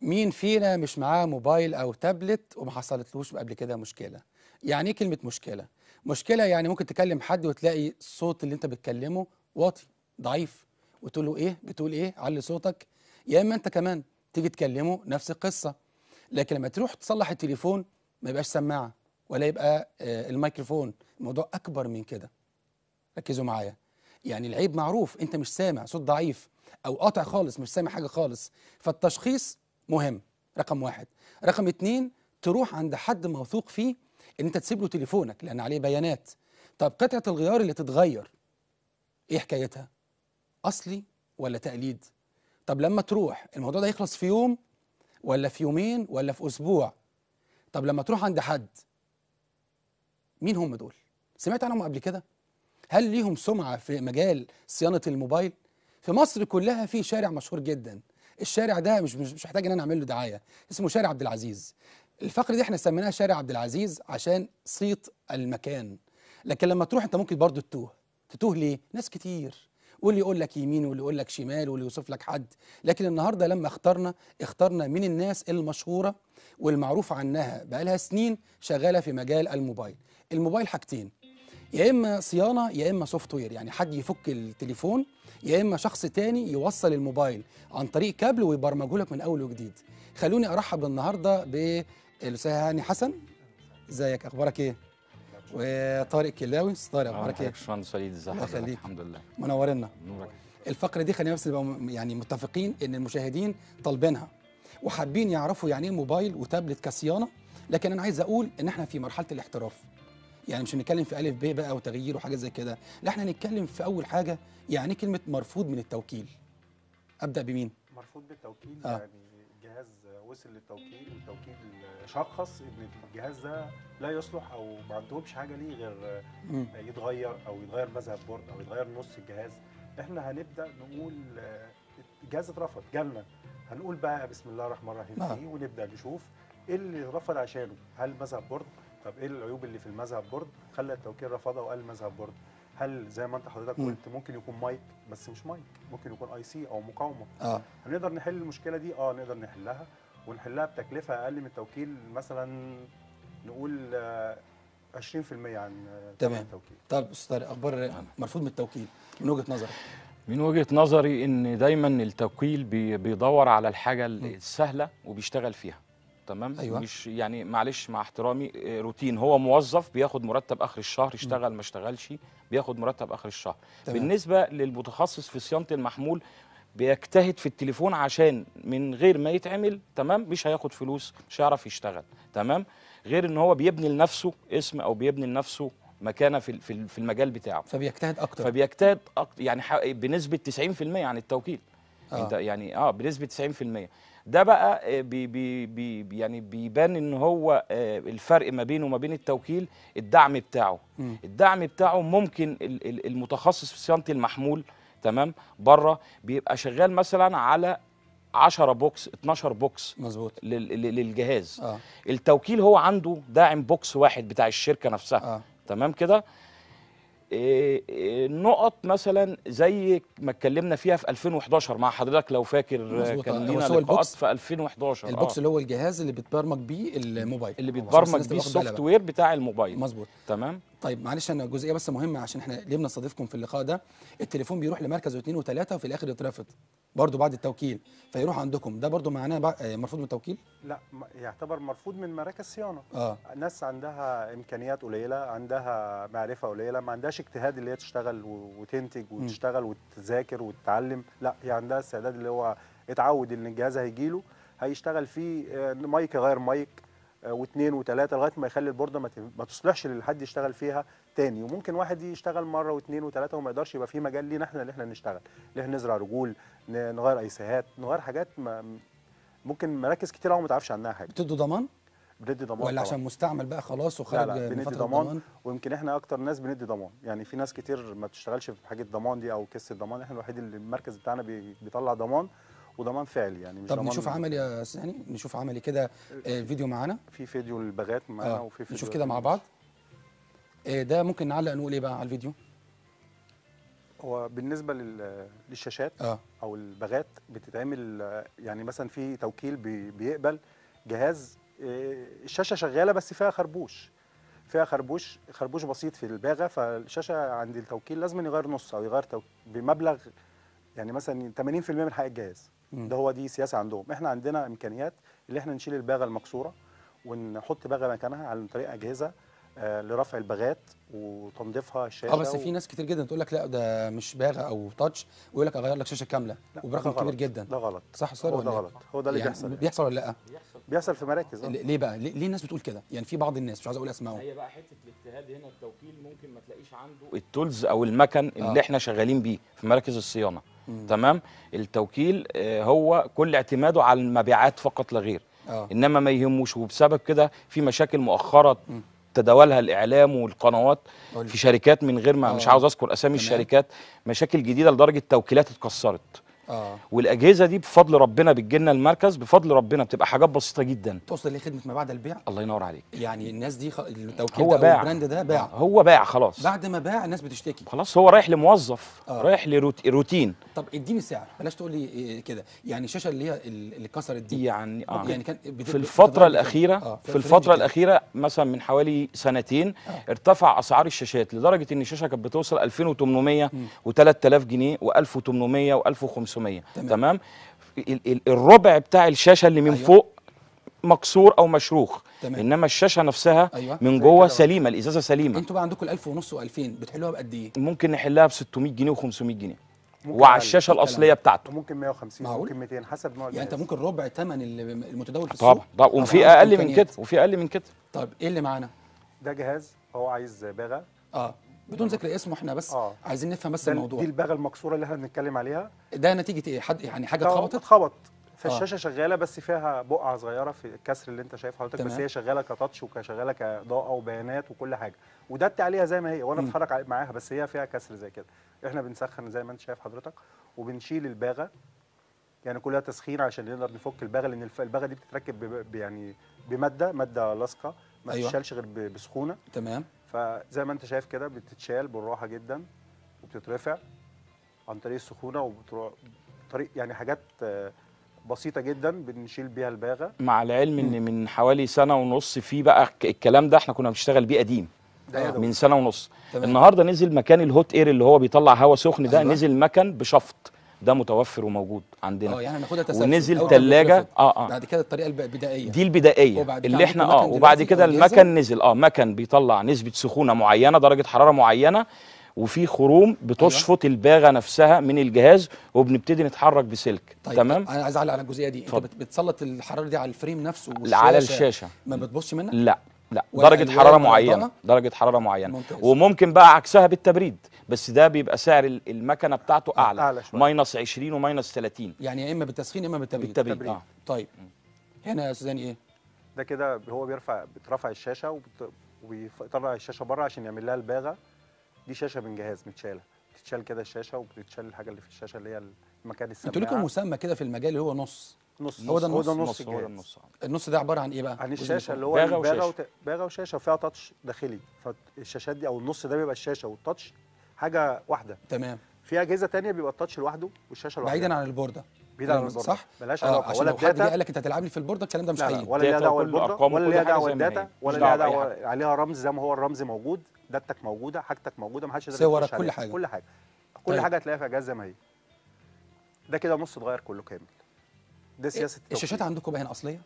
مين فينا مش معاه موبايل او تابلت وما حصلتلوش قبل كده مشكله يعني ايه كلمه مشكله مشكله يعني ممكن تكلم حد وتلاقي الصوت اللي انت بتكلمه واطي ضعيف وتقول له ايه بتقول ايه علي صوتك يا اما انت كمان تيجي تكلمه نفس القصه لكن لما تروح تصلح التليفون ما يبقاش سماعه ولا يبقى آه، الميكروفون الموضوع اكبر من كده ركزوا معايا يعني العيب معروف انت مش سامع صوت ضعيف او قاطع خالص مش سامع حاجه خالص فالتشخيص مهم رقم واحد رقم اتنين تروح عند حد موثوق فيه ان انت تسيب له تليفونك لان عليه بيانات طب قطعه الغيار اللي تتغير ايه حكايتها اصلي ولا تقليد طب لما تروح الموضوع ده يخلص في يوم ولا في يومين ولا في اسبوع طب لما تروح عند حد مين هم دول سمعت عنهم قبل كده هل ليهم سمعه في مجال صيانه الموبايل في مصر كلها في شارع مشهور جدا الشارع ده مش مش محتاج ان انا اعمل له دعايه اسمه شارع عبد العزيز الفقره دي احنا سميناها شارع عبد العزيز عشان صيت المكان لكن لما تروح انت ممكن برضه تتوه تتوه ليه ناس كتير واللي يقول لك يمين واللي يقول لك شمال واللي يوصف لك حد لكن النهارده لما اخترنا اخترنا من الناس المشهوره والمعروف عنها بقالها سنين شغاله في مجال الموبايل الموبايل حاجتين يا اما صيانه يا اما سوفت وير يعني حد يفك التليفون يا اما شخص تاني يوصل الموبايل عن طريق كابل ويبرمجه لك من اول وجديد خلوني ارحب النهارده بالاستاذ هاني حسن ازيك اخبارك ايه وطارق كلاوي طارق اخبارك ايه باشمهندس وليد ازي حضرتك الحمد لله منورنا نورك الفقره دي خلينا بس يعني متفقين ان المشاهدين طالبينها وحابين يعرفوا يعني ايه موبايل وتابلت كصيانه لكن انا عايز اقول ان احنا في مرحله الاحتراف يعني مش هنتكلم في الف ب بقى وتغيير وحاجات زي كده لا احنا هنتكلم في اول حاجه يعني كلمه مرفوض من التوكيل ابدا بمين مرفوض بالتوكيل آه. يعني الجهاز وصل للتوكيل والتوكيل شخص ان الجهاز ده لا يصلح او ما عندهمش حاجه ليه غير يتغير او يتغير مذهب بورد او يتغير نص الجهاز احنا هنبدا نقول الجهاز اترفض جالنا هنقول بقى بسم الله الرحمن الرحيم فيه نعم. ونبدا نشوف ايه اللي اترفض عشانه هل مذهب بورد طب ايه العيوب اللي في المذهب بورد خلى التوكيل رفضها وقال المذهب بورد هل زي ما انت حضرتك قلت ممكن يكون مايك بس مش مايك ممكن يكون اي سي او مقاومه اه هنقدر نحل المشكله دي اه نقدر نحلها ونحلها بتكلفه اقل من التوكيل مثلا نقول 20% آه، عن تمام التوكيل طب استاذ طارق اخبار مرفوض من التوكيل من وجهه نظرك من وجهه نظري ان دايما التوكيل بيدور على الحاجه السهله وبيشتغل فيها تمام أيوة. مش يعني معلش مع احترامي آه، روتين هو موظف بياخد مرتب اخر الشهر اشتغل ما اشتغلش بياخد مرتب اخر الشهر تمام. بالنسبه للمتخصص في صيانه المحمول بيجتهد في التليفون عشان من غير ما يتعمل تمام مش هياخد فلوس مش هيعرف يشتغل تمام غير ان هو بيبني لنفسه اسم او بيبني لنفسه مكانه في في المجال بتاعه فبيجتهد اكتر فبيجتهد اكتر يعني بنسبه 90% عن التوكيل آه. انت يعني اه بنسبه 90% ده بقى آه، بي بي بي يعني بيبان ان هو آه، الفرق ما بينه وما بين التوكيل الدعم بتاعه م. الدعم بتاعه ممكن المتخصص في صيانه المحمول تمام بره بيبقى شغال مثلا على 10 بوكس 12 بوكس مظبوط للجهاز آه. التوكيل هو عنده داعم بوكس واحد بتاع الشركه نفسها آه. تمام كده آه، آه، نقط مثلا زي ما اتكلمنا فيها في 2011 مع حضرتك لو فاكر آه، كان لينا لقاءات في 2011 البوكس آه. اللي هو الجهاز اللي بتبرمج بيه الموبايل اللي بيتبرمج بيه السوفت وير بتاع الموبايل مظبوط تمام طيب معلش انا جزئيه بس مهمه عشان احنا ليه بنستضيفكم في اللقاء ده التليفون بيروح لمركز اثنين وثلاثه وفي الاخر يترفض برضه بعد التوكيل فيروح عندكم ده برضه معناه آه، مرفوض من التوكيل لا يعتبر مرفوض من مراكز صيانه آه. ناس عندها امكانيات قليله عندها معرفه قليله ما عندهاش اجتهاد اللي هي تشتغل وتنتج وتشتغل وتذاكر وتتعلم لا هي عندها استعداد اللي هو اتعود ان الجهاز هيجيله هيشتغل فيه آه، مايك غير مايك آه، واثنين وثلاثه لغايه ما يخلي البورده ما تصلحش لحد يشتغل فيها تاني وممكن واحد يشتغل مره واثنين وثلاثه وما يقدرش يبقى في مجال لينا احنا اللي احنا نشتغل اللي احنا نزرع رجول نغير ايسيهات نغير حاجات ما ممكن مراكز كتير قوي ما تعرفش عنها حاجه بتدوا ضمان بندي ضمان ولا عشان مستعمل بقى خلاص وخارج لا لا بندي ضمان, ضمان ويمكن احنا اكتر ناس بندي ضمان يعني في ناس كتير ما بتشتغلش في حاجه الضمان دي او كيس الضمان احنا الوحيد اللي المركز بتاعنا بيطلع ضمان وضمان فعلي يعني مش طب نشوف عملي يا سهني نشوف عملي كده آه، فيديو معانا في فيديو للبغات معانا آه. وفي فيديو نشوف كده مع بعض آه، ده ممكن نعلق نقول ايه بقى على الفيديو هو بالنسبه للشاشات آه. او البغات بتتعمل آه، يعني مثلا في توكيل بيقبل جهاز الشاشه شغاله بس فيها خربوش فيها خربوش خربوش بسيط في الباغه فالشاشه عند التوكيل لازم يغير نص او يغير بمبلغ يعني مثلا 80% من حق الجهاز ده هو دي سياسه عندهم احنا عندنا امكانيات اللي احنا نشيل الباغه المكسوره ونحط باغه مكانها عن طريق اجهزه آه، لرفع الباغات وتنظيفها الشاشه اه بس في ناس كتير جدا تقول لك لا ده مش باغه او تاتش ويقول لك اغير لك شاشه كامله وبرقم كبير جدا ده غلط صح صار هو ده غلط هو ده اللي يعني بيحصل بيحصل ولا لا بيحصل في مراكز أه. ليه بقى ليه الناس بتقول كده يعني في بعض الناس مش عايز اقول اسمائهم هي بقى حته الاجتهاد هنا التوكيل ممكن ما تلاقيش عنده التولز او المكن اللي آه. احنا شغالين بيه في مراكز الصيانه مم. تمام التوكيل آه، هو كل اعتماده على المبيعات فقط لا غير آه. انما ما يهموش وبسبب كده في مشاكل مؤخره مم. تداولها الاعلام والقنوات أولي. في شركات من غير ما أوه. مش آه. عاوز اذكر اسامي تمام. الشركات مشاكل جديده لدرجه توكيلات اتكسرت آه. والاجهزه دي بفضل ربنا بتجي لنا المركز بفضل ربنا بتبقى حاجات بسيطه جدا توصل لخدمه ما بعد البيع الله ينور عليك يعني الناس دي خ... التوكيل هو باع البراند ده باع آه. هو باع خلاص بعد ما باع الناس بتشتكي خلاص هو رايح لموظف آه. رايح لروتين طب اديني سعر بلاش تقول لي إيه كده يعني الشاشه اللي هي اللي كسرت دي يعني آه. يعني كان بت... في الفتره الاخيره آه. في, في الفتره الاخيره مثلا من حوالي سنتين آه. ارتفع اسعار الشاشات لدرجه ان الشاشه كانت بتوصل 2800 و3000 جنيه و1800 و1500 500 تمام, تمام؟ الربع بتاع الشاشه اللي من أيوة. فوق مكسور او مشروخ تمام. انما الشاشه نفسها أيوة. من جوه سليمه الازازه سليمه انتوا بقى عندكم 1000 ونص و2000 بتحلوها بقد ايه ممكن نحلها ب 600 جنيه و500 جنيه وعلى الشاشه الاصليه بتاعته ممكن 150 معقول. ممكن 200 حسب نوع يعني انت ممكن ربع ثمن المتداول في السوق طبعا طبعا وفي اقل من كده وفي اقل من كده طيب ايه اللي معانا ده جهاز هو عايز باغه اه بدون ذكر اسمه احنا بس آه. عايزين نفهم بس الموضوع دي الباغه المكسوره اللي احنا بنتكلم عليها ده نتيجه ايه حد يعني حاجه اتخبطت اتخبط فالشاشه آه. شغاله بس فيها بقعه صغيره في الكسر اللي انت شايف حضرتك بس هي شغاله كتاتش وشغاله كاضاءه وبيانات وكل حاجه ودت عليها زي ما هي وانا اتحرك معاها بس هي فيها كسر زي كده احنا بنسخن زي ما انت شايف حضرتك وبنشيل الباغه يعني كلها تسخين عشان نقدر نفك الباغه لان الباغه دي بتتركب يعني بماده ماده لاصقه ما أيوة. غير بسخونه تمام فزي ما انت شايف كده بتتشال بالراحه جدا وبتترفع عن طريق السخونه وبتروح طريق يعني حاجات آه، بسيطه جدا بنشيل بيها الباغه مع العلم ان من حوالي سنه ونص في بقى الكلام ده احنا كنا بنشتغل بيه قديم من سنه ونص تمام. النهارده نزل مكان الهوت اير اللي هو بيطلع هواء سخن ده أيوة. نزل مكان بشفط ده متوفر وموجود عندنا اه يعني هناخدها تسلسل ونزل ثلاجه اه اه بعد كده الطريقه البدائيه دي البدائيه اللي احنا اه وبعد كده المكن نزل اه مكن بيطلع نسبه سخونه معينه درجه حراره معينه وفي خروم بتشفط أيوة. الباغه نفسها من الجهاز وبنبتدي نتحرك بسلك طيب تمام انا عايز اعلق على الجزئيه دي فضل. انت بتسلط الحراره دي على الفريم نفسه على الشاشه ما بتبصش منها لا لا درجه حراره معينه درجه حراره معينه ممتاز. وممكن بقى عكسها بالتبريد بس ده بيبقى سعر المكنه بتاعته آه، اعلى, أعلى شوية. ماينص 20 وماينص 30 يعني يا اما بالتسخين يا اما بالتبريد بالتبريد آه. طيب هنا يا استاذ ايه ده كده هو بيرفع بترفع الشاشه وبت... وبيطلع الشاشه بره عشان يعمل لها الباغه دي شاشه من جهاز متشاله بتتشال كده الشاشه وبتتشال الحاجه اللي في الشاشه اللي هي المكان السماعه انتوا لكم مسمى كده في المجال اللي هو نص نص هو ده النص هو ده النص هو ده النص النص ده عباره عن ايه بقى؟ عن الشاشه اللي هو باغه وشاشه باغه وشاشه وفيها تاتش داخلي فالشاشات دي او النص ده بيبقى الشاشه والتاتش حاجه واحده تمام في اجهزه ثانيه بيبقى التاتش لوحده والشاشه لوحدها بعيدا عن البورده بعيدا عن البورده صح آه علاقه ولا الداتا حد قال لك انت هتلعب لي في البورده الكلام ده مش حقيقي ولا ليها دعوه بالبورده ولا ليها دعوه بالداتا ولا ليها دعوه عليها رمز زي ما هو الرمز موجود داتك موجوده حاجتك موجوده ما حدش صورك كل حاجه كل حاجه كل طيب. حاجه هتلاقيها في اجهزه زي ما هي ده كده نص اتغير كله كامل ده إيه، سياسه الشاشات عندكم بقى هنا اصليه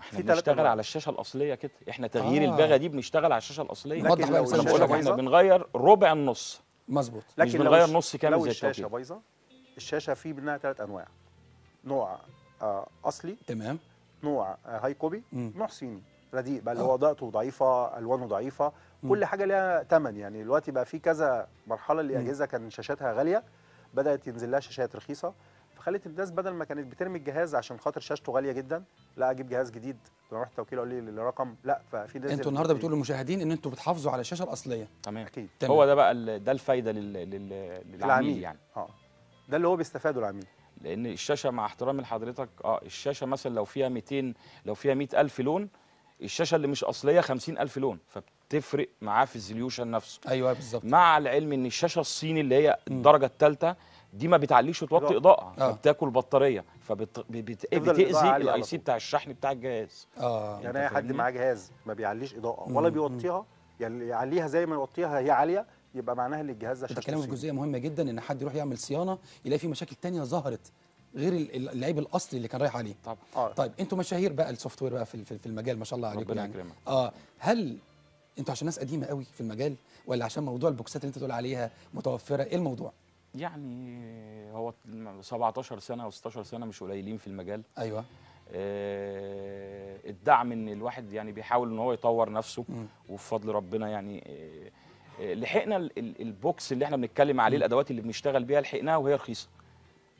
احنا بنشتغل على الشاشه الاصليه كده احنا تغيير آه. البغا دي بنشتغل على الشاشه الاصليه لكن لو انا بقول لك احنا بنغير ربع النص مظبوط لكن مش بنغير نص كامل لو زي الشاشه بايظه الشاشه في منها ثلاث انواع نوع آه، اصلي تمام نوع آه، هاي كوبي نوع صيني رديء بقى اللي آه. هو ضغطه ضعيفه الوانه ضعيفه مم. كل حاجه ليها ثمن يعني دلوقتي بقى في كذا مرحله اللي اجهزه كان شاشاتها غاليه بدات ينزل لها شاشات رخيصه فخليت الناس بدل ما كانت بترمي الجهاز عشان خاطر شاشته غاليه جدا لا اجيب جهاز جديد لما رحت توكيل اقول لي الرقم لا ففي ناس انتوا النهارده بتقولوا للمشاهدين ان انتوا بتحافظوا على الشاشه الاصليه تمام اكيد تمام. هو ده بقى ده الفايده لل... لل... للعميل العميل. يعني اه ده اللي هو بيستفاده العميل لان الشاشه مع احترامي لحضرتك اه الشاشه مثلا لو فيها 200 لو فيها 100000 لون الشاشه اللي مش اصليه 50000 لون فبتفرق معاه في الزليوشن نفسه ايوه بالظبط مع العلم ان الشاشه الصيني اللي هي الدرجه الثالثه دي ما بتعليش وتوطي اضاءه آه. فبتاكل بطاريه فبتاذي الاي سي بتاع الشحن بتاع الجهاز اه يعني اي حد معاه جهاز ما بيعليش اضاءه ولا بيوطيها يعني يعليها زي ما يوطيها هي عاليه يبقى معناها ان الجهاز ده شكله بتتكلم في جزئيه مهمه جدا ان حد يروح يعمل صيانه يلاقي في مشاكل ثانيه ظهرت غير العيب الاصلي اللي كان رايح عليه طبعا آه. طيب انتوا مشاهير بقى السوفت وير بقى في في المجال ما شاء الله عليكم ربنا يعني يكرمك اه هل انتوا عشان ناس قديمه قوي في المجال ولا عشان موضوع البوكسات اللي انت بتقول عليها متوفره ايه الموضوع يعني هو 17 سنه او 16 سنه مش قليلين في المجال ايوه آه الدعم ان الواحد يعني بيحاول ان هو يطور نفسه م. وبفضل ربنا يعني آه, آه، لحقنا البوكس اللي احنا بنتكلم عليه م. الادوات اللي بنشتغل بيها لحقناها وهي رخيصه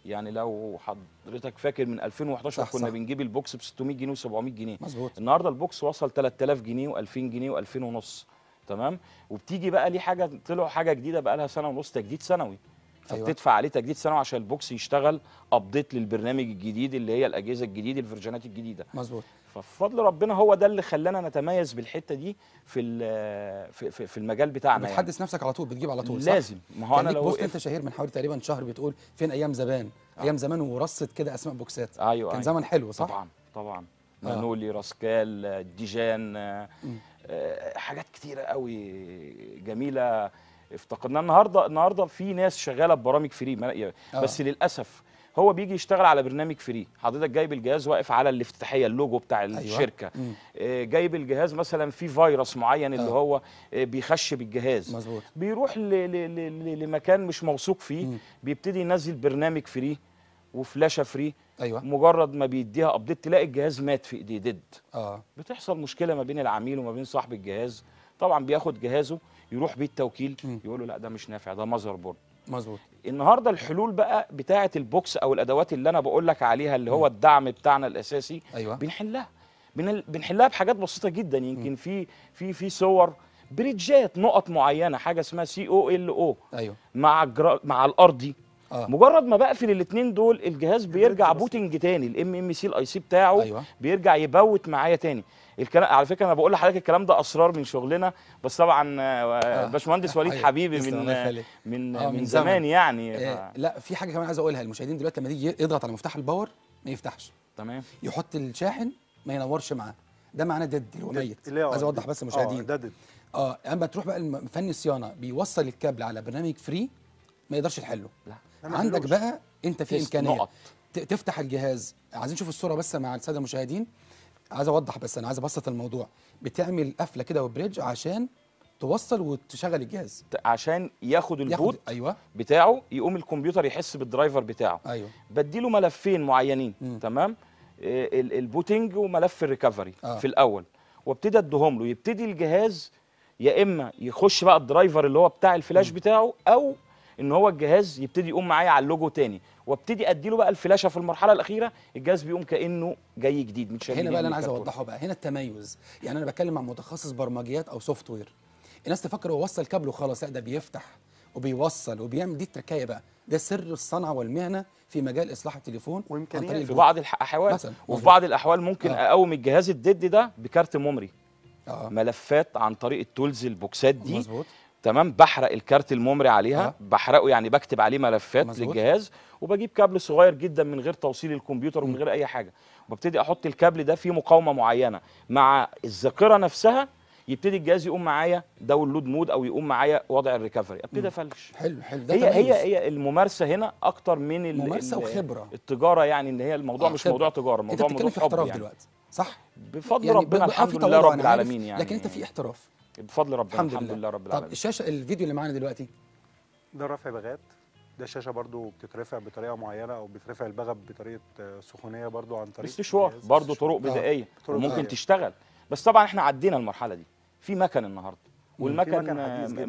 يعني لو حضرتك فاكر من 2011 صح كنا صح. بنجيب البوكس ب 600 جنيه و700 جنيه مظبوط النهارده البوكس وصل 3000 جنيه و2000 جنيه و2000 ونص تمام وبتيجي بقى ليه حاجه طلعوا حاجه جديده بقى لها سنه ونص تجديد سنوي فبتدفع أيوة. عليه تجديد سنوي عشان البوكس يشتغل ابديت للبرنامج الجديد اللي هي الاجهزه الجديده الفيرجنات الجديده مظبوط ففضل ربنا هو ده اللي خلانا نتميز بالحته دي في في في المجال بتاعنا يعني. بتحدث يعني. نفسك على طول بتجيب على طول صح؟ لازم ما هو انا يعني لو بوست انت شهير من حوالي تقريبا شهر بتقول فين ايام زمان آه. ايام زمان ورصت كده اسماء بوكسات أيوة, أيوة. كان أيوة. زمن حلو صح طبعا طبعا آه. مانولي راسكال ديجان آه حاجات كتيره قوي جميله افتقدنا النهارده النهارده في ناس شغاله ببرامج فري يعني آه. بس للاسف هو بيجي يشتغل على برنامج فري حضرتك جايب الجهاز واقف على الافتتاحيه اللوجو بتاع أيوة. الشركه أيوة. جايب الجهاز مثلا فيه فيروس معين اللي آه. هو آه، بيخش بالجهاز مزبوط. بيروح ل ل ل لمكان مش موثوق فيه مم. بيبتدي ينزل برنامج فري وفلاشه فري ايوه مجرد ما بيديها ابديت تلاقي الجهاز مات في ايديه ديد اه بتحصل مشكله ما بين العميل وما بين صاحب الجهاز طبعا بياخد جهازه يروح بيه التوكيل يقول له لا ده مش نافع ده مذر بورد مظبوط النهارده الحلول بقى بتاعه البوكس او الادوات اللي انا بقول لك عليها اللي هو الدعم بتاعنا الاساسي أيوة. بنحلها بنحلها بحاجات بسيطه جدا يمكن في في في صور بريدجات نقط معينه حاجه اسمها سي او ال او مع مع الارضي آه. مجرد ما بقفل الاثنين دول الجهاز بيرجع بوتنج تاني الام ام سي الاي سي بتاعه أيوة. بيرجع يبوت معايا تاني الكلام على فكره انا بقول لحضرتك الكلام ده اسرار من شغلنا بس طبعا آه. آه. باشمهندس وليد آه. حبيبي من من, آه من زمان, زمان يعني آه،, آه. لا في حاجه كمان عايز اقولها المشاهدين دلوقتي لما تيجي يضغط على مفتاح الباور ما يفتحش تمام يحط الشاحن ما ينورش معاه ده معناه ديد اللي هو ميت عايز اوضح بس آه، المشاهدين اه ده اه اما تروح بقى فني الصيانه بيوصل الكابل على برنامج فري ما يقدرش يحله لا عندك بقى انت في امكانيه تفتح الجهاز عايزين نشوف الصوره بس مع الساده المشاهدين عايز اوضح بس انا عايز ابسط الموضوع بتعمل قفله كده وبريدج عشان توصل وتشغل الجهاز عشان ياخد البوت ياخد أيوة. بتاعه يقوم الكمبيوتر يحس بالدرايفر بتاعه ايوه بديله ملفين معينين م. تمام آه، البوتنج وملف الريكفري آه. في الاول وابتدي اديهم له يبتدي الجهاز يا اما يخش بقى الدرايفر اللي هو بتاع الفلاش م. بتاعه او ان هو الجهاز يبتدي يقوم معايا على اللوجو تاني وابتدي ادي له بقى الفلاشه في المرحله الاخيره الجهاز بيقوم كانه جاي جديد مش هنا بقى اللي انا عايز اوضحه بقى هنا التميز يعني انا بتكلم مع متخصص برمجيات او سوفت وير الناس تفكر هو وصل كابل وخلاص لا ده بيفتح وبيوصل وبيعمل دي التكايه بقى ده سر الصنعه والمهنه في مجال اصلاح التليفون طريق في بعض الاحوال وفي بعض الاحوال ممكن آه. اقوم الجهاز الديد ده بكارت ميموري آه. ملفات عن طريق التولز البوكسات دي مظبوط تمام بحرق الكارت الممري عليها أه. بحرقه يعني بكتب عليه ملفات مزبوط. للجهاز وبجيب كابل صغير جدا من غير توصيل الكمبيوتر ومن غير اي حاجه وببتدي احط الكابل ده في مقاومه معينه مع الذاكره نفسها يبتدي الجهاز يقوم معايا داونلود مود او يقوم معايا وضع الريكفري ابتدي افلش حلو حلو ده هي هي هي الممارسه هنا اكتر من الممارسه وخبره التجاره يعني ان هي الموضوع آه مش خبرة. موضوع تجاره الموضوع موضوع في احتراف يعني. دلوقتي صح بفضل يعني ربنا آه، الحمد لله رب العالمين يعني لكن انت في احتراف بفضل ربنا الحمد, الحمد لله. لله رب العالمين طب الشاشه الفيديو اللي معانا دلوقتي ده رفع بغات ده الشاشه برضو بتترفع بطريقه معينه او بترفع البغب بطريقه آه، سخونيه برضو عن طريق استشوار برضو طرق بدائيه ممكن تشتغل بس طبعا احنا عدينا المرحله دي في مكن النهارده والمكن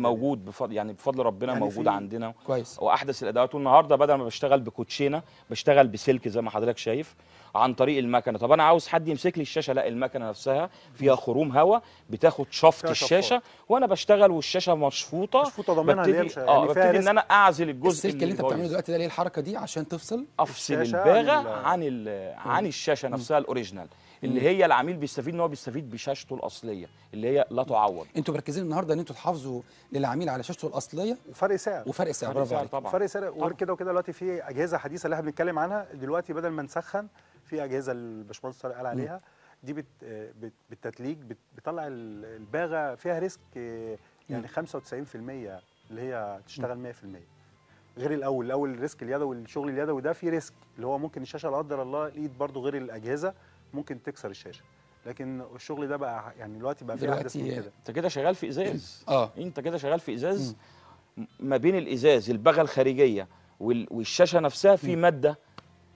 موجود بفضل يعني بفضل ربنا يعني موجود عندنا كويس واحدث الادوات والنهارده بدل ما بشتغل بكوتشينه بشتغل بسلك زي ما حضرتك شايف عن طريق المكنه طب انا عاوز حد يمسك لي الشاشه لا المكنه نفسها فيها خروم هواء بتاخد شفط الشاشه وانا بشتغل والشاشه مشفوطه مشفوطه ضمانه ببتدي مش اه يعني ببتدي ان انا اعزل الجزء السلك اللي انت بتعمله دلوقتي ده ليه الحركه دي عشان تفصل افصل الباغه عن عن الشاشه نفسها الاوريجينال اللي هي العميل بيستفيد ان هو بيستفيد بشاشته الاصليه اللي هي لا تعوض انتوا مركزين النهارده ان انتوا تحافظوا للعميل على شاشته الاصليه وفرق سعر وفرق سعر برافو عليك طبعا فرق سعر وغير كده وكده دلوقتي في اجهزه حديثه اللي احنا بنتكلم عنها دلوقتي بدل ما نسخن في اجهزه الباشمهندس طارق قال عليها مم. دي بت بالتتليج بتطلع الباغه فيها ريسك آه، يعني 95% اللي هي تشتغل 100% غير الاول الاول الريسك اليدوي الشغل اليدوي ده في ريسك اللي هو ممكن الشاشه لا قدر الله ايد برضو غير الاجهزه ممكن تكسر الشاشه لكن الشغل ده بقى يعني دلوقتي بقى في احدث من كده انت كده شغال في ازاز اه انت كده شغال في ازاز ما بين الازاز البغه الخارجيه والشاشه نفسها في ماده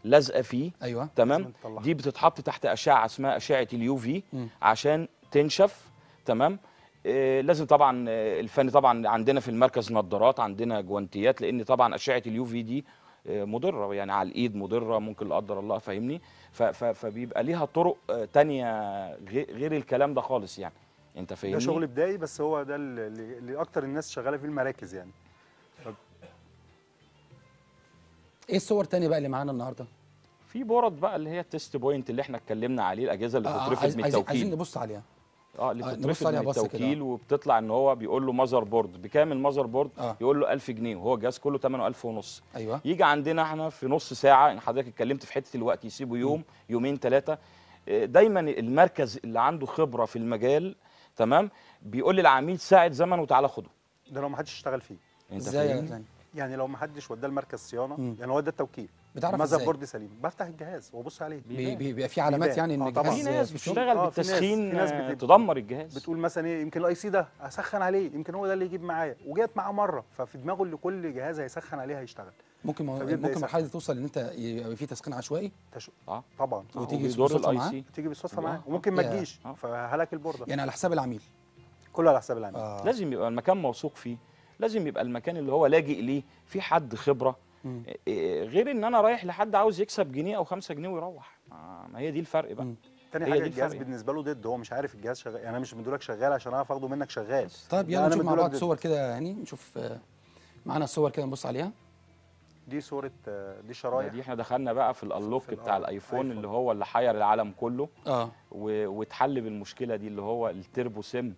لازقه فيه ايوه تمام دي بتتحط تحت اشعه اسمها اشعه اليو في عشان تنشف تمام آه لازم طبعا آه، الفني طبعا عندنا في المركز نظارات عندنا جوانتيات لان طبعا اشعه اليو في دي مضره يعني على الايد مضره ممكن لا قدر الله فاهمني فبيبقى ليها طرق آه، تانية غير الكلام ده خالص يعني انت فاهمني ده شغل بدائي بس هو ده اللي اكتر الناس شغاله فيه المراكز يعني ايه الصور تانية بقى اللي معانا النهارده في بورد بقى اللي هي التيست بوينت اللي احنا اتكلمنا عليه الاجهزه اللي آه، آه، بتترفض من التوكيل عايزين نبص عليها اه اللي آه، بتترفض من التوكيل وبتطلع ان هو بيقول له ماذر بورد بكام الماذر بورد آه. يقول له 1000 جنيه وهو الجهاز كله 8000 ونص ايوه يجي عندنا احنا في نص ساعه ان حضرتك اتكلمت في حته الوقت يسيبه يوم م. يومين ثلاثه آه، دايما المركز اللي عنده خبره في المجال تمام بيقول للعميل ساعه زمن وتعالى خده ده لو ما حدش اشتغل فيه ازاي يعني؟, يعني, يعني لو ما حدش وداه لمركز صيانه يعني هو ده التوكيل بتعرف ماذا بورد سليم بفتح الجهاز وابص عليه بيبقى في علامات بيبان. يعني ان آه، الجهاز في ناس بتشتغل بالتسخين آه، في ناس, بتدمر آه، الجهاز بتقول مثلا ايه يمكن الاي سي ده اسخن عليه يمكن هو ده اللي يجيب معايا وجت معاه مره ففي دماغه اللي كل جهاز هيسخن عليه هيشتغل ممكن ممكن مرحله توصل ان انت يبقى في تسخين عشوائي تشو... آه. طبعا وتيجي دور الاي سي تيجي بالصدفه معاه وممكن ما تجيش فهلك البورده يعني على حساب العميل كله على حساب العميل لازم يبقى المكان موثوق فيه لازم يبقى المكان اللي هو لاجئ ليه في حد خبره إيه، غير ان انا رايح لحد عاوز يكسب جنيه او 5 جنيه ويروح ما هي دي الفرق بقى تاني حاجه الجهاز يعني. بالنسبه له ضد هو مش عارف الجهاز شغال يعني انا مش مدولك شغال عشان اعرف اخده منك شغال طيب يلا نشوف مع بعض صور كده هاني نشوف آه، معانا صور كده نبص عليها دي صوره آه، دي شرايح دي احنا دخلنا بقى في الانلوك بتاع الايفون آيفون. اللي هو اللي حير العالم كله اه واتحل بالمشكله دي اللي هو التربو سيم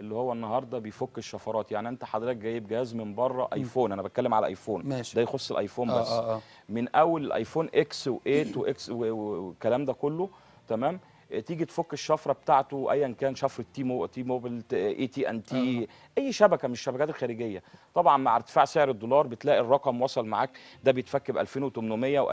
اللي هو النهارده بيفك الشفرات يعني انت حضرتك جايب جهاز من بره ايفون انا بتكلم على ايفون ماشي. ده يخص الايفون آه، بس آه آه. من اول الايفون اكس و8 واكس والكلام ده كله تمام تيجي تفك الشفره بتاعته ايا كان شفره تي مو تي موبل اي تي ان تي اي شبكه من الشبكات الخارجيه طبعا مع ارتفاع سعر الدولار بتلاقي الرقم وصل معاك ده بيتفك ب 2800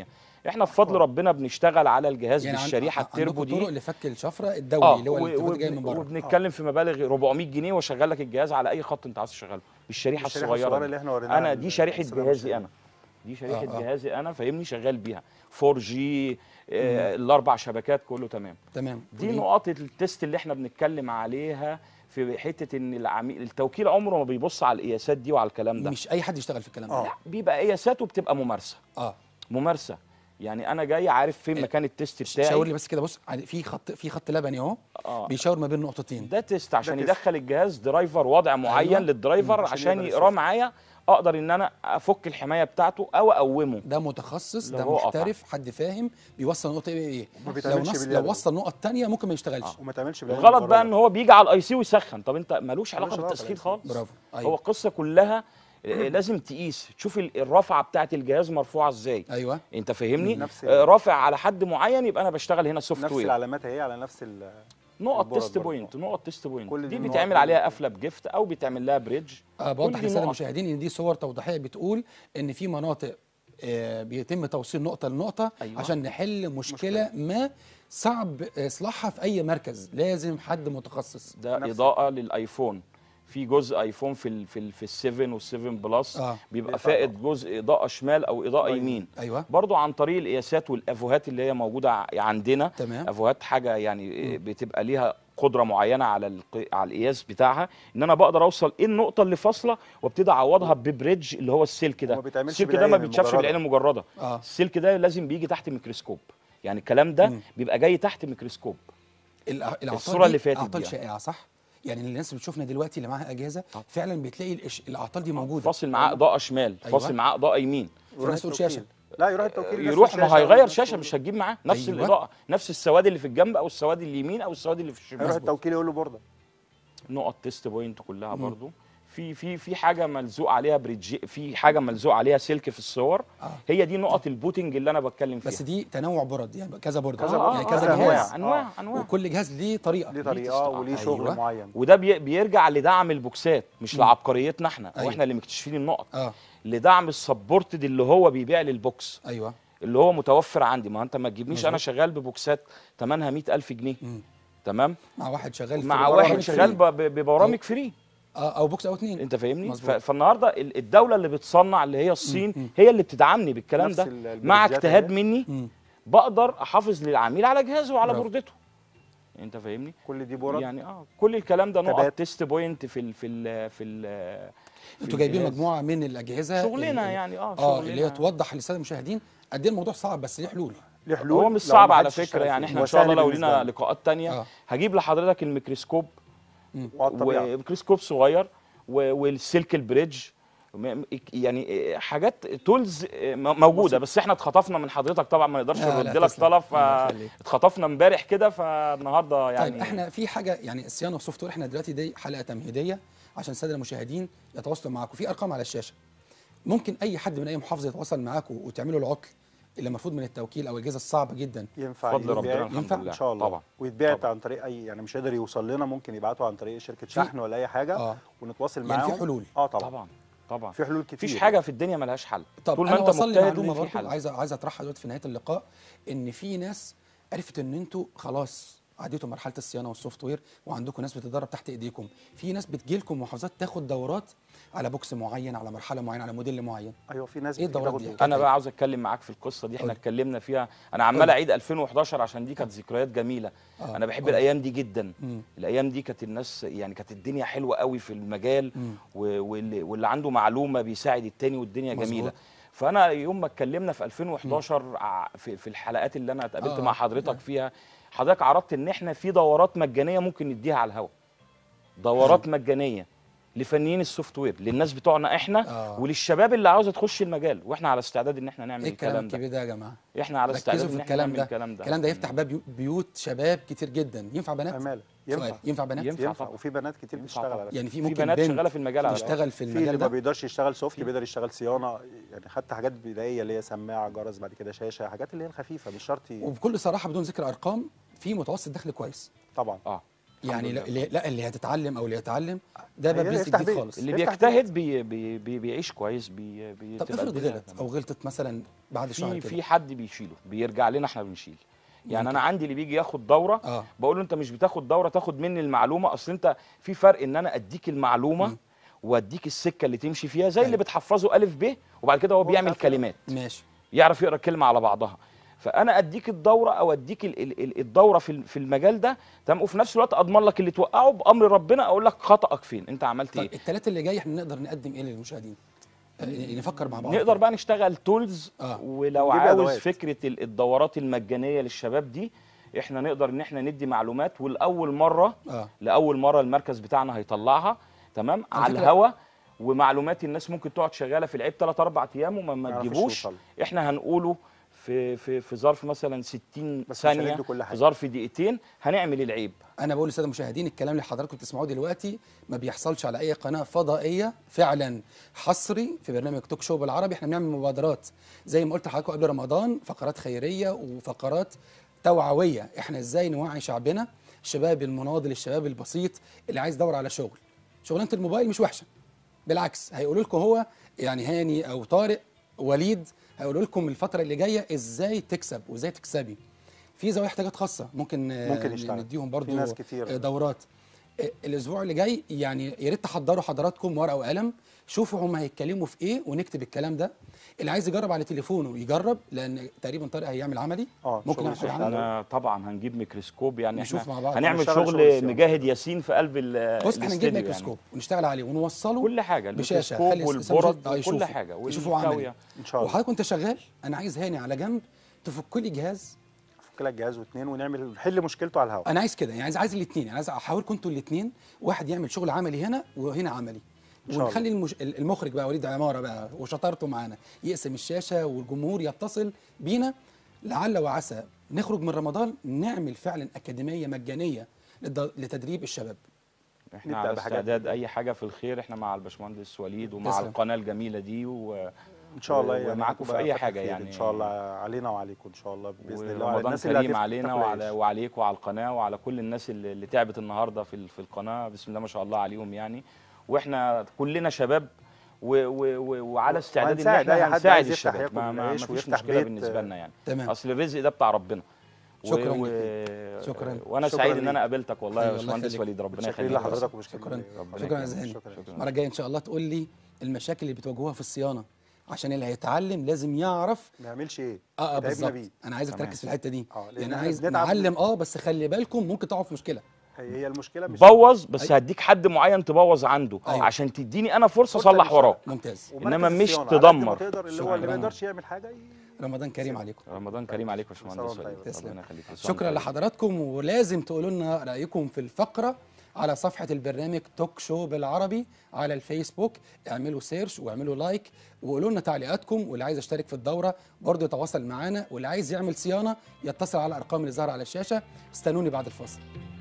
و2700 احنا بفضل ربنا بنشتغل على الجهاز يعني بالشريحه التربو دي طرق لفك الشفره الدولي آه اللي هو اللي جاي من بره وبنتكلم آه. في مبالغ 400 جنيه واشغل لك الجهاز على اي خط انت عايز تشغله بالشريحه الصغيره, الصغيرة اللي احنا وريناها انا دي شريحه جهازي انا دي شركه آه،, آه جهازي انا فاهمني شغال بيها 4 جي آه الاربع شبكات كله تمام تمام دي نقطه التست اللي احنا بنتكلم عليها في حته ان العميل التوكيل عمره ما بيبص على القياسات دي وعلى الكلام ده مش اي حد يشتغل في الكلام ده لا بيبقى قياسات وبتبقى ممارسه اه ممارسه يعني انا جاي عارف فين آه، مكان التيست بتاعي شاور لي بس كده بص في خط في خط لبني اهو آه. بيشاور ما بين نقطتين ده تيست عشان ده يدخل الجهاز درايفر وضع معين أيوة. للدرايفر عشان, عشان يقراه معايا اقدر ان انا افك الحمايه بتاعته او اقومه ده متخصص ده محترف قطع. حد فاهم بيوصل نقطه ايه ايه لو لو وصل نقط ثانيه ممكن ما يشتغلش آه. وما تعملش غلط بقى ان هو بيجي على الاي سي ويسخن طب انت ملوش علاقه بالتسخين خالص برافو أيوة. هو القصه كلها آه، آه، لازم تقيس تشوف الرافعه بتاعه الجهاز مرفوعه ازاي ايوه انت فاهمني آه، رافع على حد معين يبقى انا بشتغل هنا سوفت وير نفس العلامات اهي على نفس نقط تيست بوينت نقط تيست بوينت دي, دي بيتعمل عليها قفله بجفت او بيتعمل لها بريدج آه، بوضح للساده المشاهدين ان دي صور توضيحيه بتقول ان في مناطق آه، بيتم توصيل نقطه لنقطه أيوة. عشان نحل مشكله, مشكلة. ما صعب اصلاحها في اي مركز لازم حد متخصص ده نفسي. اضاءه للايفون في جزء ايفون في الـ في, الـ في ال7 وال7 بلس آه. بيبقى آه. فائت جزء اضاءه شمال او اضاءه أيوة. يمين أيوة. برضو عن طريق القياسات والافوهات اللي هي موجوده عندنا تمام. افوهات حاجه يعني م. بتبقى ليها قدره معينه على على القياس بتاعها ان انا بقدر اوصل ايه النقطه اللي فاصله وابتدي اعوضها ببريدج اللي هو السلك ده السلك ده ما بيتشافش بالعين المجرده آه. السلك ده لازم بيجي تحت ميكروسكوب يعني الكلام ده م. بيبقى جاي تحت ميكروسكوب الصوره اللي فاتت دي يعني. شائعه صح يعني الناس اللي بتشوفنا دلوقتي اللي معاها اجهزه طب. فعلا بتلاقي الاعطال دي موجوده فاصل معاه اضاءه شمال أيوة. فاصل معاه اضاءه يمين الناس تقول شاشه لا يروح التوكيل آه، يروح ما هيغير شاشه مش هتجيب معاه نفس أيوة. الاضاءه نفس السواد اللي في الجنب او السواد اليمين او السواد اللي في الشمال يروح التوكيل يقول له برضه نقط تيست بوينت كلها برضه في في في حاجه ملزوق عليها بريدج في حاجه ملزوق عليها سلك في الصور آه. هي دي نقط البوتنج اللي انا بتكلم فيها بس دي تنوع برد يعني كذا برد آه يعني آه، كذا آه جهاز انواع انواع انواع وكل جهاز ليه طريقه ليه طريقه آه، وليه شغل أيوة. معين وده بيرجع لدعم البوكسات مش لعبقريتنا احنا أيوة. واحنا اللي مكتشفين النقط آه. لدعم السبورتد اللي هو بيبيع للبوكس ايوه اللي هو متوفر عندي ما انت ما تجيبنيش انا شغال ببوكسات ثمنها 100000 جنيه م. تمام مع واحد شغال مع واحد شغال ببرامج فري آه، او بوكس او اثنين انت فاهمني فالنهارده الدوله اللي بتصنع اللي هي الصين مم. هي اللي بتدعمني بالكلام ده مع اجتهاد مني مم. بقدر احافظ للعميل على جهازه وعلى بوردته انت فاهمني كل دي بورد يعني اه كل الكلام ده نقط تيست بوينت في الـ في الـ في ال انتوا جايبين مجموعه من الاجهزه شغلنا يعني اه اه اللي هي توضح للساده المشاهدين قد ايه الموضوع صعب بس ليه حلول ليه حلول هو مش صعب على فكره يعني احنا ان شاء الله لو لينا لقاءات ثانيه آه. هجيب لحضرتك الميكروسكوب وكريس كروب صغير والسلك البريدج يعني آه، حاجات تولز آه، موجوده بس احنا اتخطفنا من حضرتك طبعا ما نقدرش نرد لك طلب فاتخطفنا امبارح كده فالنهارده طيب، يعني طيب احنا في حاجه يعني الصيانه والسوفت وير احنا دلوقتي دي حلقه تمهيديه عشان الساده المشاهدين يتواصلوا معاكم في ارقام على الشاشه ممكن اي حد من اي محافظه يتواصل معاكم وتعملوا العطل اللي المفروض من التوكيل او الجهاز الصعب جدا ينفع فضل ربنا ينفع, ينفع ان شاء الله طبعا ويتبعت عن طريق اي يعني مش قادر يوصل لنا ممكن يبعته عن طريق شركه شحن ولا اي حاجه آه. ونتواصل يعني معاهم يعني في حلول اه طبعا طبعا طبعا في حلول كتير مفيش حاجه في الدنيا ملهاش حل طب طول ما انت مجتهد في حل عايز عايز اطرحها دلوقتي في نهايه اللقاء ان في ناس عرفت ان انتوا خلاص عديتوا مرحله الصيانه والسوفت وير وعندكم ناس بتتدرب تحت ايديكم في ناس بتجيلكم محافظات تاخد دورات على بوكس معين على مرحله معينه على موديل معين ايوه في ناس ايه الدورات دي انا بقى عاوز اتكلم معاك في القصه دي احنا اتكلمنا فيها انا عمال اعيد 2011 عشان دي كانت ذكريات جميله أوه. انا بحب أوه. الايام دي جدا مم. الايام دي كانت الناس يعني كانت الدنيا حلوه قوي في المجال و... واللي... واللي عنده معلومه بيساعد التاني والدنيا مزبوط. جميله فانا يوم ما اتكلمنا في 2011 في... في الحلقات اللي انا اتقابلت آه، مع آه. حضرتك مم. فيها حضرتك عرضت ان احنا في دورات مجانيه ممكن نديها على الهواء دورات مجانيه لفنيين السوفت وير للناس بتوعنا احنا آه. وللشباب اللي عاوزه تخش المجال واحنا على استعداد ان احنا نعمل إيه الكلام ده الكلام ده يا جماعه احنا على استعداد ان احنا نعمل الكلام ده الكلام ده يفتح باب بيوت شباب كتير جدا ينفع بنات أمال. ينفع سؤال. ينفع بنات ينفع, ينفع. وفي بنات كتير بتشتغل على يعني في ممكن بنات شغاله في المجال على في المجال في اللي ما بيقدرش يشتغل سوفت بيقدر يشتغل صيانه يعني حتى حاجات بدائيه اللي هي سماعه جرس بعد كده شاشه حاجات اللي هي الخفيفه مش شرط وبكل صراحه بدون ذكر ارقام في متوسط دخل كويس طبعا اه يعني لا, لا اللي هتتعلم او اللي هيتعلم ده باب رزق جديد خالص اللي بيجتهد بي بي بي بيعيش كويس بي بي طب افرض غلط او غلطت مثلا بعد شهر في في حد بيشيله بيرجع لنا احنا بنشيل يعني ممكن. انا عندي اللي بيجي ياخد دوره آه. بقول له انت مش بتاخد دوره تاخد مني المعلومه اصل انت في فرق ان انا اديك المعلومه واديك السكه اللي تمشي فيها زي اللي بتحفظه الف ب وبعد كده هو بيعمل كلمات ماشي يعرف يقرا كلمه على بعضها فانا اديك الدوره او اديك الدوره في المجال ده تمام وفي نفس الوقت اضمن لك اللي توقعه بامر ربنا اقول لك خطاك فين انت عملت طيب، ايه الثلاثه اللي جاي احنا نقدر نقدم ايه للمشاهدين آه، يعني نفكر مع بعض نقدر بقى نشتغل تولز آه. ولو عاوز دوات. فكره الدورات المجانيه للشباب دي احنا نقدر ان احنا ندي معلومات ولاول مره آه. لاول مره المركز بتاعنا هيطلعها تمام على, الهوا ومعلومات الناس ممكن تقعد شغاله في العيب 3 4 ايام وما ما تجيبوش احنا هنقوله في في في ظرف مثلا 60 ثانيه كل حاجة. في ظرف دقيقتين هنعمل العيب انا بقول للساده المشاهدين الكلام اللي حضراتكم بتسمعوه دلوقتي ما بيحصلش على اي قناه فضائيه فعلا حصري في برنامج توك شو بالعربي احنا بنعمل مبادرات زي ما قلت لحضراتكم قبل رمضان فقرات خيريه وفقرات توعويه احنا ازاي نوعي شعبنا الشباب المناضل الشباب البسيط اللي عايز يدور على شغل شغلانه الموبايل مش وحشه بالعكس هيقولوا لكم هو يعني هاني او طارق وليد هيقولوا لكم الفتره اللي جايه ازاي تكسب وازاي تكسبي في زوايا احتياجات خاصه ممكن, ممكن آه، نديهم برضو ناس كتير. دورات الاسبوع اللي جاي يعني يا ريت تحضروا حضراتكم ورقه وقلم شوفوا هم هيتكلموا في ايه ونكتب الكلام ده اللي عايز يجرب على تليفونه يجرب لان تقريبا طارق هيعمل عملي اه ممكن نعمل عملي انا طبعا هنجيب ميكروسكوب يعني نشوف مع بعض هنعمل شغل مجاهد ياسين في قلب ال بص احنا هنجيب يعني. ميكروسكوب يعني. ونشتغل عليه ونوصله كل حاجه الميكروسكوب والبرد آه، كل حاجه ويشوفوا عملي ان شاء الله وحضرتك وانت شغال انا عايز هاني على جنب تفك لي جهاز لك الجهاز واثنين ونعمل نحل مشكلته على الهواء انا عايز كده يعني عايز عايز الاثنين يعني عايز احاوركم انتوا الاثنين واحد يعمل شغل عملي هنا وهنا عملي ونخلي المش... المخرج بقى وليد عماره بقى وشطارته معانا يقسم الشاشه والجمهور يتصل بينا لعل وعسى نخرج من رمضان نعمل فعلا اكاديميه مجانيه لد... لتدريب الشباب احنا على استعداد اي حاجه في الخير احنا مع الباشمهندس وليد ومع تسلم. القناه الجميله دي و... ان شاء الله يعني معاكم في اي حاجه يعني ان شاء الله علينا وعليكم ان شاء الله باذن الله وعلى الناس كريم علينا وعلى وعليك وعلى القناه وعلى كل الناس اللي تعبت النهارده في في القناه بسم الله ما شاء الله عليهم يعني واحنا كلنا شباب و و و وعلى استعداد ان احنا هنساعد الشباب ما, ما فيش مشكله بالنسبه لنا يعني تمام. اصل الرزق ده بتاع ربنا شكرا و... شكرا وانا شكرا سعيد ان انا قابلتك والله يا أيوة، باشمهندس وليد ربنا يخليك شكرا لحضرتك شكرا شكرا يا زهير المره الجايه ان شاء الله تقول لي المشاكل اللي بتواجهوها في الصيانه عشان اللي هيتعلم لازم يعرف ما يعملش ايه اه, آه، بالظبط انا عايزك تركز في الحته دي اه يعني عايز نعلم اه بس خلي بالكم ممكن تقعوا في مشكله هي المشكله مش بوظ بس أيوة. هديك حد معين تبوظ عنده أيوة. عشان تديني انا فرصه اصلح وراك ممتاز انما مش تدمر تقدر اللي هو اللي ما يقدرش يعمل حاجه رمضان كريم عليكم رمضان كريم عليكم يا باشمهندس شكرا لحضراتكم ولازم تقولوا لنا رايكم في الفقره على صفحة البرنامج توك شو بالعربي على الفيسبوك اعملوا سيرش واعملوا لايك وقولوا لنا تعليقاتكم واللي عايز يشترك في الدورة برضه يتواصل معانا واللي عايز يعمل صيانة يتصل على الأرقام اللي ظاهرة على الشاشة استنوني بعد الفاصل